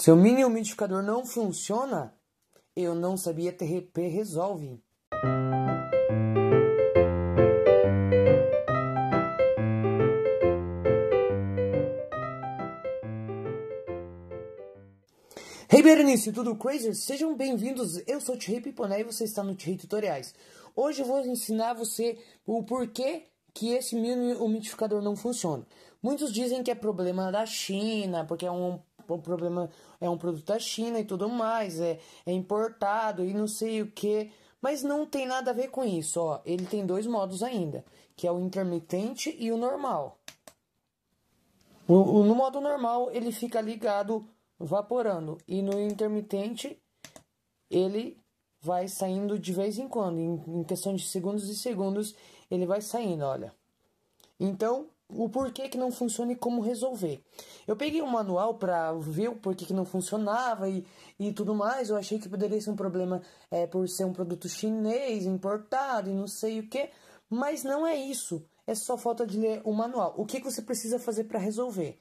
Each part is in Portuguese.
Se o mini umidificador não funciona, eu não sabia TRP resolve. Hey Berenice, tudo crazy? Sejam bem-vindos, eu sou o Thierry Piponé e você está no Thierry Tutoriais. Hoje eu vou ensinar você o porquê que esse mini umidificador não funciona. Muitos dizem que é problema da China, porque é um o problema é um produto da China e tudo mais, é, é importado e não sei o que. Mas não tem nada a ver com isso, ó. Ele tem dois modos ainda, que é o intermitente e o normal. O, o, no modo normal, ele fica ligado, vaporando. E no intermitente, ele vai saindo de vez em quando. Em, em questão de segundos e segundos, ele vai saindo, olha. Então, o porquê que não funciona e como resolver. Eu peguei um manual para ver o porquê que não funcionava e, e tudo mais. Eu achei que poderia ser um problema é, por ser um produto chinês, importado e não sei o que. Mas não é isso. É só falta de ler o manual. O que, que você precisa fazer para resolver?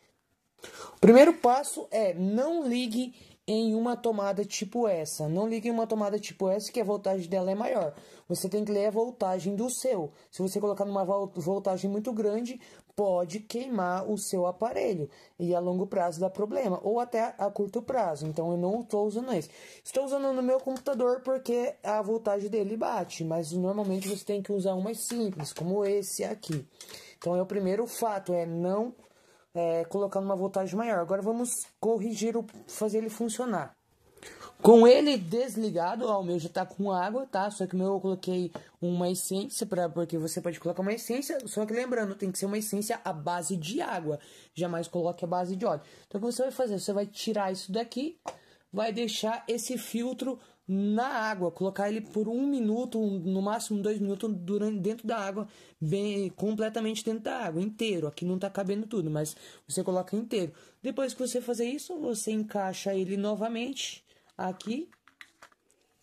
O primeiro passo é não ligue em uma tomada tipo essa. Não ligue em uma tomada tipo essa que a voltagem dela é maior. Você tem que ler a voltagem do seu. Se você colocar numa voltagem muito grande, pode queimar o seu aparelho e a longo prazo dá problema, ou até a curto prazo. Então eu não estou usando esse. Estou usando no meu computador porque a voltagem dele bate, mas normalmente você tem que usar um mais simples, como esse aqui. Então é o primeiro fato, é não é, colocar numa voltagem maior. Agora vamos corrigir, o, fazer ele funcionar. Com ele desligado, ó, o meu já tá com água, tá? Só que o meu eu coloquei uma essência, pra, porque você pode colocar uma essência, só que lembrando, tem que ser uma essência à base de água. Jamais coloque a base de óleo. Então o que você vai fazer? Você vai tirar isso daqui, vai deixar esse filtro na água, colocar ele por um minuto, um, no máximo dois minutos durante, dentro da água, bem completamente dentro da água, inteiro. Aqui não tá cabendo tudo, mas você coloca inteiro. Depois que você fazer isso, você encaixa ele novamente aqui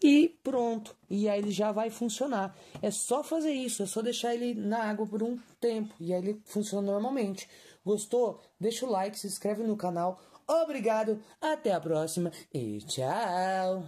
e pronto. E aí ele já vai funcionar. É só fazer isso, é só deixar ele na água por um tempo e aí ele funciona normalmente. Gostou? Deixa o like, se inscreve no canal. Obrigado, até a próxima e tchau!